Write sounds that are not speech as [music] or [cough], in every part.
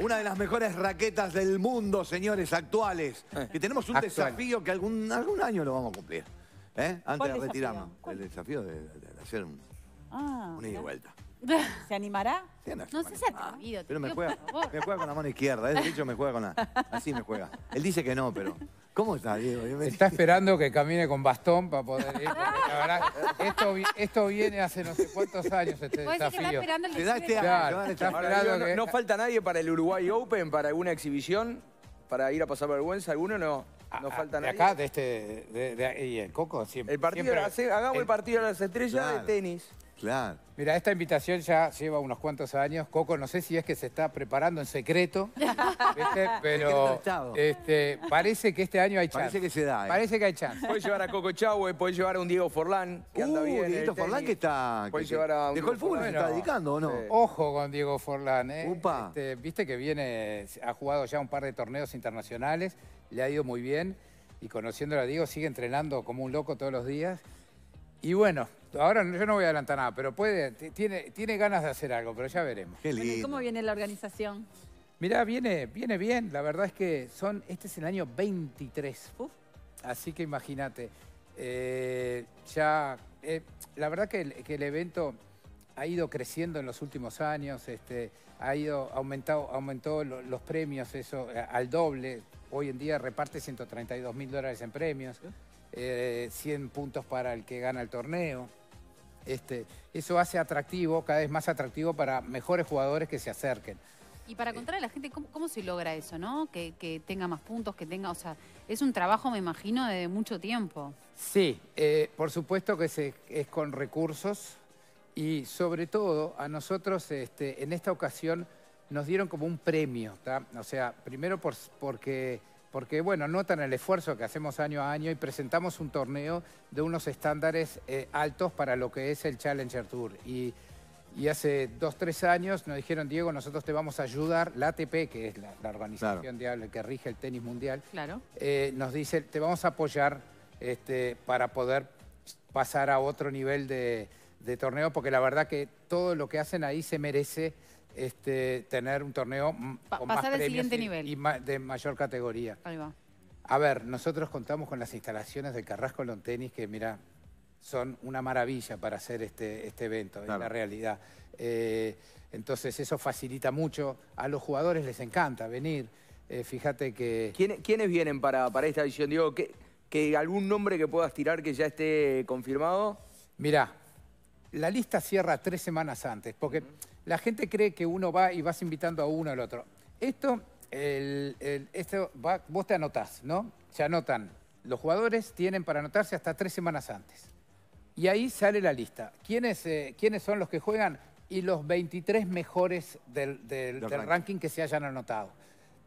Una de las mejores raquetas del mundo, señores, actuales. Que eh, tenemos un desafío que algún, algún año lo vamos a cumplir. ¿eh? Antes de retirarnos. El desafío de, hacer un, ah, una ida y vuelta. ¿Se animará? No no, si ha atrevido. Pero me juega, me juega con la mano izquierda. es dicho me juega con la... Así me juega. Él dice que no, pero... ¿Cómo está, Diego? Está esperando que camine con bastón para poder ir. La esto, esto, viene hace no sé cuántos años este desafío. No falta nadie para el Uruguay Open, para alguna exhibición, para ir a pasar vergüenza. ¿Alguno no? No falta nadie? De acá, de este. De, y el Coco siempre. El partido, hagamos el, partido de las estrellas de tenis. Mira, esta invitación ya lleva unos cuantos años. Coco, no sé si es que se está preparando en secreto, [laughs] pero este, parece que este año hay chance. Parece que se da. Eh. Parece que hay chance. [laughs] Puedes llevar a Coco Chahue, puedes llevar a un Diego Forlán, que uh, anda bien. ¿Esto Forlán que está... dejó el fútbol, se está dedicando, ¿o no? Ojo con Diego Forlán, ¿eh? Upa. Este, viste que viene, ha jugado ya un par de torneos internacionales, le ha ido muy bien. Y conociéndolo a Diego, sigue entrenando como un loco todos los días. Y bueno, ahora yo no voy a adelantar nada, pero puede, tiene, tiene ganas de hacer algo, pero ya veremos. ¿Cómo viene la organización? Mirá, viene, viene bien. La verdad es que son, este es el año 23. Así que imagínate. Eh, ya, eh, la verdad que el, evento ha ido creciendo en los últimos años. Este, ha ido aumentado, aumentó los premios eso al doble. Hoy en día reparte 132 mil dólares en premios. 100 eh, puntos para el que gana el torneo. Este, eso hace atractivo, cada vez más atractivo para mejores jugadores que se acerquen. Y para eh, contar a la gente, ¿cómo, se logra eso, no? Que, tenga más puntos, que tenga... O sea, es un trabajo, me imagino, de mucho tiempo. Sí, eh, por supuesto que se, es con recursos y sobre todo a nosotros este, en esta ocasión nos dieron como un premio, ¿está? O sea, primero por, porque porque bueno, notan el esfuerzo que hacemos año a año y presentamos un torneo de unos estándares eh, altos para lo que es el Challenger Tour. Y, hace dos, tres años nos dijeron, Diego, nosotros te vamos a ayudar, la ATP, que es la, organización que rige el tenis mundial, eh, nos dice, te vamos a apoyar este, para poder pasar a otro nivel de torneo, porque la verdad que todo lo que hacen ahí se merece este, tener un torneo con más al y, nivel. y de mayor categoría. Ahí va. A ver, nosotros contamos con las instalaciones del Carrasco Long Tenis, que mira, son una maravilla para hacer este, este evento, en la realidad. Eh, entonces eso facilita mucho, a los jugadores les encanta venir. Eh, fíjate que... ¿Quiénes vienen para, para esta edición? Digo, que ¿algún nombre que puedas tirar que ya esté confirmado? Mirá, la lista cierra tres semanas antes, porque la gente cree que uno va y vas invitando a uno al otro. Esto, vos te anotás, ¿no? Se anotan. Los jugadores tienen para anotarse hasta tres semanas antes. Y ahí sale la lista. ¿Quiénes, eh, ¿quiénes son los que juegan? Y los 23 mejores del, ranking. ranking que se hayan anotado.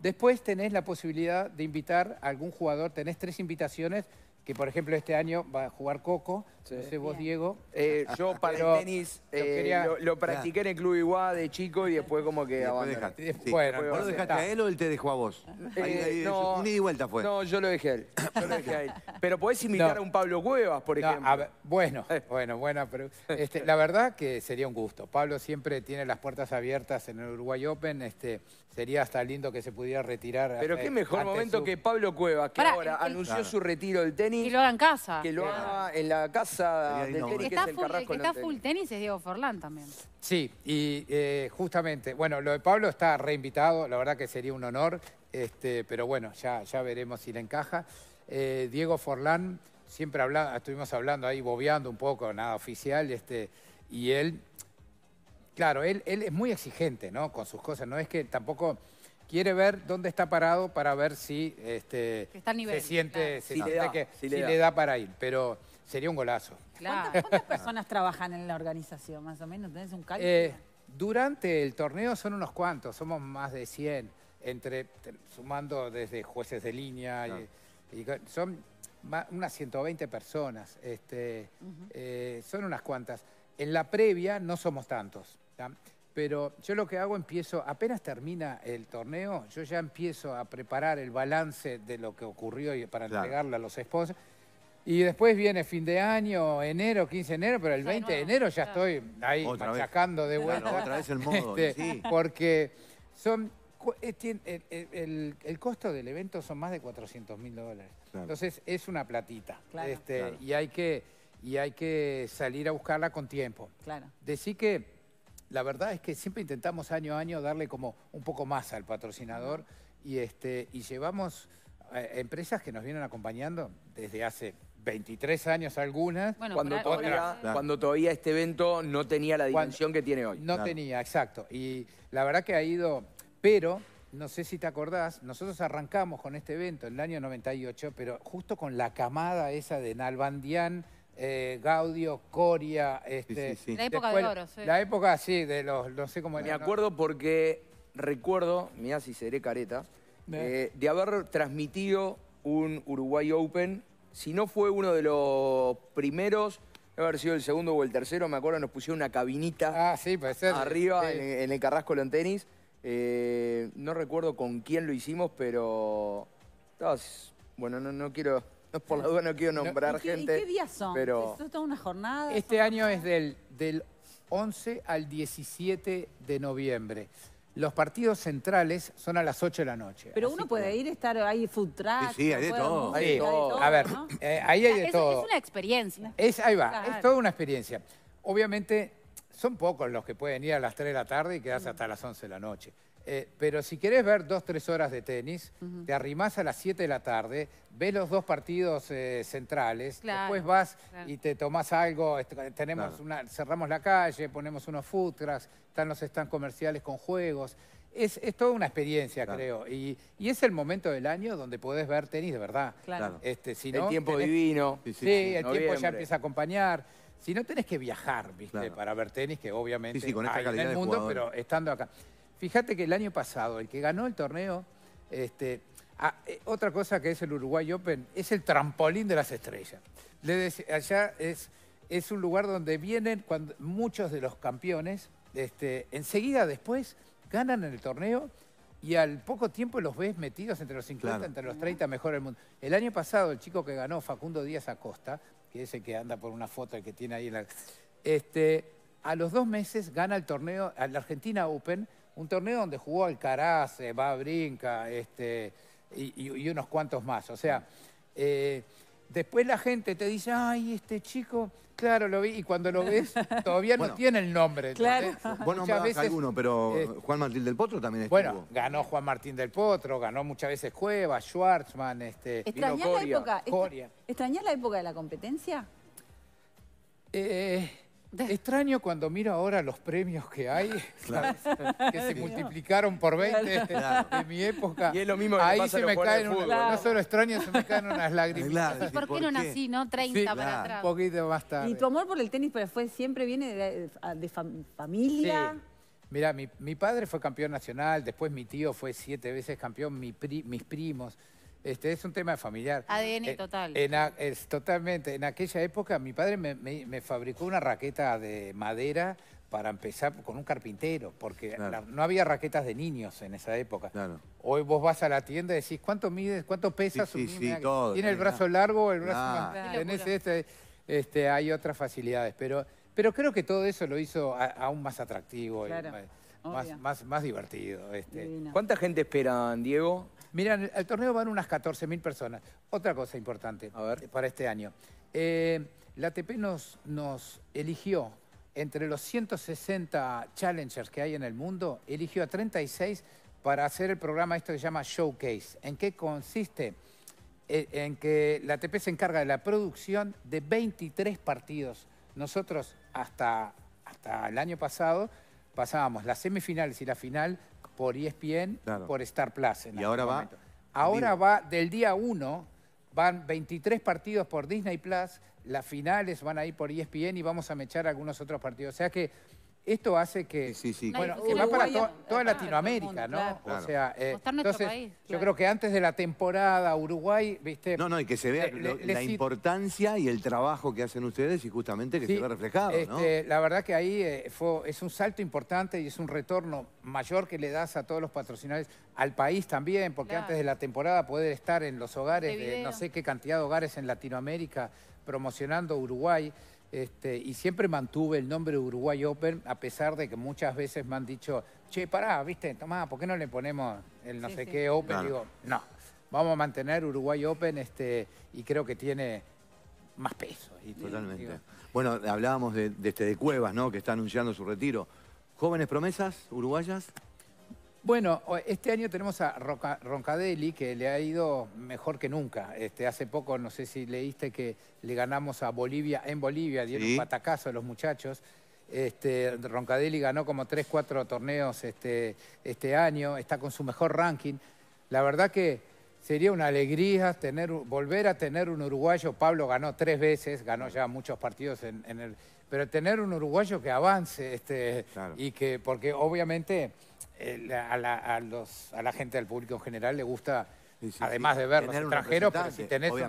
Después tenés la posibilidad de invitar a algún jugador, tenés tres invitaciones, que por ejemplo este año va a jugar Coco, ese vos, Diego. Eh, yo [laughs] para tenis eh, lo, practiqué en el club Iguá de chico y después como que lo dejaste a él o él te dejó a vos? Eh, ahí- ahí- vuelta fue. No, yo lo dejé a él. [laughs] Pero podés imitar a un Pablo Cuevas, por ejemplo. bueno, [laughs] bueno, bueno, este, la verdad que sería un gusto. Pablo siempre tiene las puertas abiertas en el Uruguay Open. Este, sería hasta lindo que se pudiera retirar. Pero qué mejor momento que Pablo Cuevas, que ahora anunció su retiro del tenis, Que lo haga en casa. que lo haga en la casa el que está full tenis. es Diego Forlán también. Sí, y eh, justamente, bueno, lo de Pablo está reinvitado, la verdad que sería un honor, este, pero bueno, ya, ya veremos si le encaja. Eh, Diego Forlán, siempre estuvimos hablando ahí, bobeando un poco, nada oficial, este, y él, claro, él, él es muy exigente, ¿no? Con sus cosas, no es que tampoco quiere ver dónde está parado para ver si este, se siente, que si le da para ir. Pero Sería un golazo. ¿Cuántas, personas trabajan en la organización, más o menos? ¿Tenés un cálculo? Eh, durante el torneo son unos cuantos, somos más de 100, entre, sumando desde jueces de línea. son unas 120 personas, este, eh, son unas cuantas. En la previa no somos tantos, pero yo lo que hago empiezo, apenas termina el torneo, yo ya empiezo a preparar el balance de lo que ocurrió y para entregarlo a los sponsors y después viene fin de año, enero, 15 de enero, pero el 20 de enero ya estoy ahí de vuelta. otra vez el modo, este, Porque son, eh, eh, eh, el, costo del evento son más de 400 mil dólares. Entonces es una platita. Este, y, hay que, y hay que salir a buscarla con tiempo. Claro. Decí que la verdad es que siempre intentamos año a año darle como un poco más al patrocinador y, este, y llevamos empresas que nos vienen acompañando desde hace 23 años algunas. cuando, todavía, cuando todavía este evento no tenía la dimensión que tiene hoy. No tenía, exacto. Y la verdad que ha ido... Pero no sé si te acordás, nosotros arrancamos con este evento en el año 98, pero justo con la camada esa de Nalbandián, eh, Gaudio, Coria. Este, la época de oro, sí. La época, sí, de los, no sé cómo Me acuerdo porque recuerdo, mirá si seré careta, eh, de haber transmitido un Uruguay Open si no fue uno de los primeros, debe haber sido el segundo o el tercero, me acuerdo, nos pusieron una cabinita ah, arriba en, el Carrasco en tenis. Eh, no recuerdo con quién lo hicimos, pero... Bueno, no, quiero... [laughs] Por la duda no quiero nombrar gente. ¿y qué días son? Pero... ¿Es toda una jornada? Este año es del, del 11 al 17 de noviembre los partidos centrales son a las 8 de la noche. Pero uno puede ir, estar ahí food Sí, hay de todo. Hay todo. A ver, eh, ahí hay de todo. Es una experiencia. Es, ahí va, es toda una experiencia. Obviamente son pocos los que pueden ir a las 3 de la tarde y quedarse hasta las 11 de la noche. Eh, pero si querés ver dos, tres horas de tenis, te arrimás a las 7 de la tarde, ves los dos partidos eh, centrales, después vas y te tomás algo, este, tenemos cerramos la calle, ponemos unos food trucks, están los stands comerciales con juegos. Es, toda una experiencia, creo. Y, es el momento del año donde podés ver tenis de verdad. Este, el tiempo divino. Sí, el tiempo ya empieza a acompañar. Si no tenés que viajar, ¿viste? Para ver tenis, que obviamente hay en el mundo, pero estando acá. Fíjate que el año pasado, el que ganó el torneo, este, eh, otra cosa que es el Uruguay Open, es el trampolín de las estrellas. Le allá es, un lugar donde vienen muchos de los campeones, este, enseguida después ganan en el torneo y al poco tiempo los ves metidos entre los 50, entre los 30, mejor del mundo. El año pasado el chico que ganó, Facundo Díaz Acosta, que es el que anda por una foto que tiene ahí, en la, este, a los dos meses gana el torneo, la Argentina Open, un torneo donde jugó Alcaraz, eh, Va Brinca este, y, unos cuantos más. O sea, eh, después la gente te dice, ay, este chico, claro, lo vi. Y cuando lo ves, [laughs] todavía no tiene el nombre. Claro. hay uno, pero Juan Martín del Potro también estuvo. Bueno, ganó Juan Martín del Potro, ganó muchas veces Cueva, Schwartzman, este, Extrañar la época, la época de la competencia? Eh... Extraño cuando miro ahora los premios que hay, [laughs] que se multiplicaron por 20 [laughs] en mi época. Y es lo mismo que Ahí se me caen, unas. no solo extraño, se me caen unas lágrimas. ¿Por, qué no nací, no? 30 para atrás. Un poquito más tarde. ¿Y tu amor por el tenis pero pues, fue, siempre viene de, familia? Mira, mi, padre fue campeón nacional, después mi tío fue siete veces campeón, mis primos. Este, es un tema familiar. ADN eh, total. totalmente. En aquella época mi padre me, fabricó una raqueta de madera para empezar con un carpintero, porque no había raquetas de niños en esa época. Hoy vos vas a la tienda y decís, ¿cuánto mides? ¿Cuánto pesas? Sí, sí, ¿Tiene el brazo largo? El brazo En ese este, este, hay otras facilidades, pero, pero creo que todo eso lo hizo aún más atractivo. Y, más, más, más, divertido. Este. ¿Cuánta gente esperan, Diego, Miran, al torneo van unas 14.000 personas. Otra cosa importante para este año. Eh, la ATP nos, eligió entre los 160 challengers que hay en el mundo, eligió a 36 para hacer el programa esto que se llama Showcase. ¿En qué consiste? Eh, en que la ATP se encarga de la producción de 23 partidos. Nosotros hasta, hasta el año pasado pasábamos las semifinales y la final por ESPN, por Star Plus. y ahora va... Ahora va, del día 1, van 23 partidos por Disney Plus, las finales van a ir por ESPN y vamos a mechar algunos otros partidos. O sea que esto hace que, sí, sí, Bueno, que va para toda Latinoamérica, ¿no? O sea, eh, entonces, yo creo que antes de la temporada Uruguay, viste... No, no, y que se vea la importancia y el trabajo que hacen ustedes y justamente que se vea reflejado, este, La verdad que ahí eh, fue, es un salto importante y es un retorno mayor que le das a todos los patrocinadores, al país también, porque antes de la temporada poder estar en los hogares de no sé qué cantidad de hogares en Latinoamérica promocionando Uruguay... Este, y siempre mantuve el nombre Uruguay Open, a pesar de que muchas veces me han dicho, che, pará, viste, tomá, ¿por qué no le ponemos el no sé qué Open? Digo, no, vamos a mantener Uruguay Open este, y creo que tiene más peso. Totalmente. bueno, hablábamos de, este de Cuevas, ¿no? Que está anunciando su retiro. ¿Jóvenes promesas uruguayas? Bueno, este año tenemos a Roncadelli, que le ha ido mejor que nunca. Este, hace poco, no sé si leíste que le ganamos a Bolivia en Bolivia, dieron un patacazo a los muchachos. Este, Roncadelli ganó como 3, 4 torneos este, este, año, está con su mejor ranking. La verdad que sería una alegría tener, volver a tener un uruguayo. Pablo ganó tres veces, ganó ya muchos partidos en, el... Pero tener un uruguayo que avance este, y que, porque obviamente eh, a, la, los, a la gente, del público en general, le gusta además de ver los extranjeros, pero si tenés un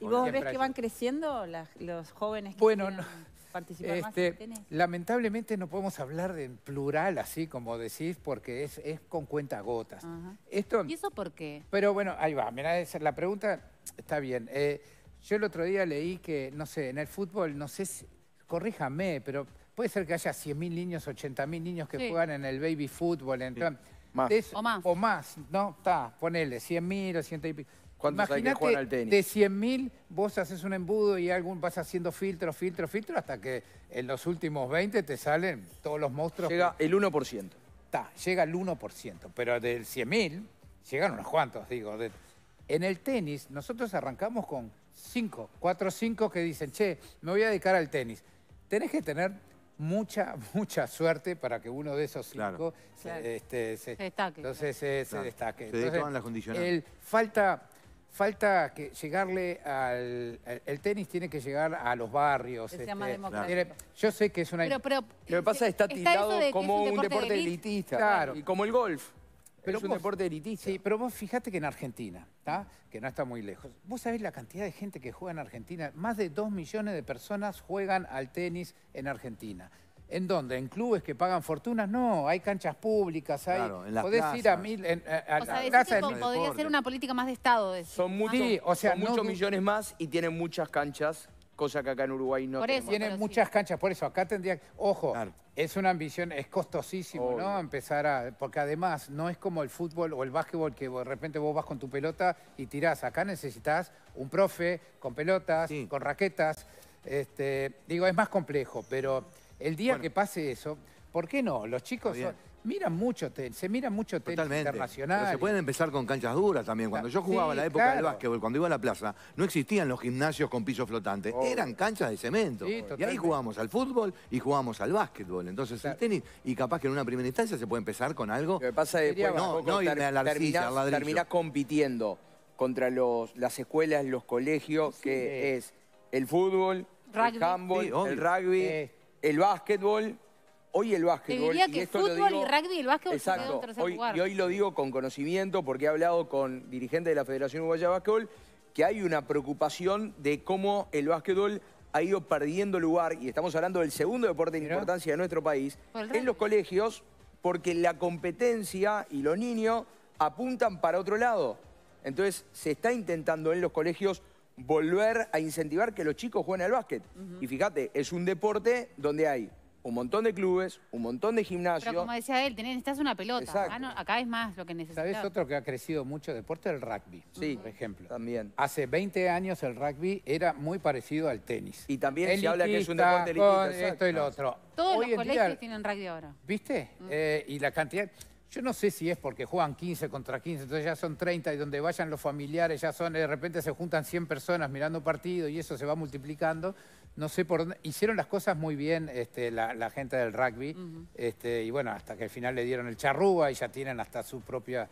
¿Y vos ves que van creciendo los jóvenes que bueno, no, participar este, Lamentablemente no podemos hablar en plural, así como decís, porque es, es con cuentagotas. Esto, ¿Y eso por qué? Pero bueno, ahí va, la pregunta está bien. Eh, yo el otro día leí que, no sé, en el fútbol, no sé si... Corríjame, pero Puede ser que haya 100.000 niños, 80.000 niños que juegan en el baby fútbol. Más. O más. O más, ¿no? Está, ponele, 100.000 o 100 y pico. ¿Cuántos hay que al tenis? de 100.000 vos haces un embudo y algún vas haciendo filtro, filtro, filtro, hasta que en los últimos 20 te salen todos los monstruos. Llega el 1%. Está, llega el 1%, pero del 100.000 llegan unos cuantos, digo. en el tenis, nosotros arrancamos con 5, 4 o 5 que dicen, che, me voy a dedicar al tenis. Tenés que tener mucha, [laughs] mucha suerte para que uno de esos cinco se, este, se, destaque. Entonces eh, se, destaque. las condiciones. El, falta, falta que llegarle al... El, tenis tiene que llegar a los barrios. Este, yo sé que es una... Pero, pero, lo que pasa eh, es que está titulado como un deporte elitista. Y como el golf. Pero es un deporte elitista. Sí, pero vos fijate que en Argentina, que no está muy lejos, vos sabés la cantidad de gente que juega en Argentina. Más de 2 millones de personas juegan al tenis en Argentina. ¿En dónde? ¿En clubes que pagan fortunas? No, hay canchas públicas, hay... podés ir a mil... a, o sea, podría ser una política más de Estado. eso son muchos, o sea, muchos millones más y tienen muchas canchas, cosa que acá en Uruguay no por Tienen muchas canchas, por eso acá tendría... Ojo, es una ambición, es costosísimo, ¿no? Empezar a... Porque además no es como el fútbol o el básquetbol que de repente vos vas con tu pelota y tirás. Acá necesitas un profe con pelotas, con raquetas. Este, digo, es más complejo, pero el día que pase eso, ¿por qué no? Los chicos... Son, Mira mucho tenis, se mira mucho tenis Totalmente. internacional. Pero se pueden empezar con canchas duras también. Cuando ah, yo jugaba la época del básquetbol, cuando iba a la plaza, no existían los gimnasios con piso flotante. Oh. Eran canchas de cemento. y ahí jugamos al fútbol y jugamos al básquetbol. Entonces el tenis, y capaz que en una primera instancia se puede empezar con algo... Lo pasa es que terminás, compitiendo contra las escuelas, los colegios, que es el fútbol, el handball, el rugby, eh. el básquetbol Hoy el básquetbol... diría que y fútbol y rugby el básquetbol exacto, se hoy, Y hoy lo digo con conocimiento porque he hablado con dirigentes de la Federación Uruguaya de Básquetbol que hay una preocupación de cómo el básquetbol ha ido perdiendo lugar, y estamos hablando del segundo deporte de importancia de nuestro país, en los colegios, porque la competencia y los niños apuntan para otro lado. Entonces, se está intentando en los colegios volver a incentivar que los chicos jueguen al básquet. Y fíjate, es un deporte donde hay un montón de clubes, un montón de gimnasios. Pero como decía él, tenés, necesitas una pelota. Ah, acá es más lo que necesitas. ¿Sabés otro que ha crecido mucho deporte? El rugby, sí, por ejemplo. También. Hace 20 años el rugby era muy parecido al tenis. Y también se habla que es un deporte del esto y lo otro. Todos los colegios tienen rugby ahora. ¿Viste? Mm. Eh, y la cantidad... Yo no sé si es porque juegan 15 contra 15, entonces ya son 30 y donde vayan los familiares ya son, de repente se juntan 100 personas mirando partido y eso se va multiplicando. No sé por dónde. Hicieron las cosas muy bien este, la, gente del rugby. este, y bueno, hasta que al final le dieron el charrúa y ya tienen hasta su propia.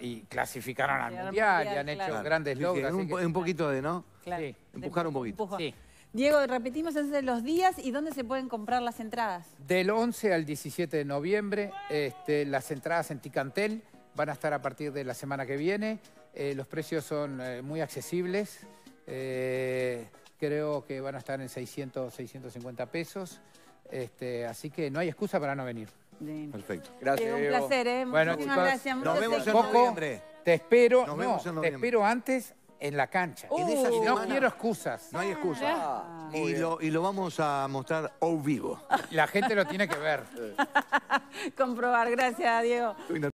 y clasificaron al mundial, y han hecho grandes logros. un, poquito de, ¿no? Sí. Empujar un poquito. Sí. Diego, repetimos entonces los días y dónde se pueden comprar las entradas. Del 11 al 17 de noviembre, este, las entradas en Ticantel van a estar a partir de la semana que viene. Eh, los precios son eh, muy accesibles. Eh, creo que van a estar en 600, 650 pesos. Este, así que no hay excusa para no venir. Perfecto. Gracias. un placer, ¿eh? Bueno, Muchísimas gracias. Nos vemos en noviembre. Te espero, no, te espero antes en la cancha. Oh. no quiero excusas. No hay ah, excusas. Y lo, y lo vamos a mostrar o vivo. La gente lo tiene que ver. [laughs] Comprobar, gracias, Diego.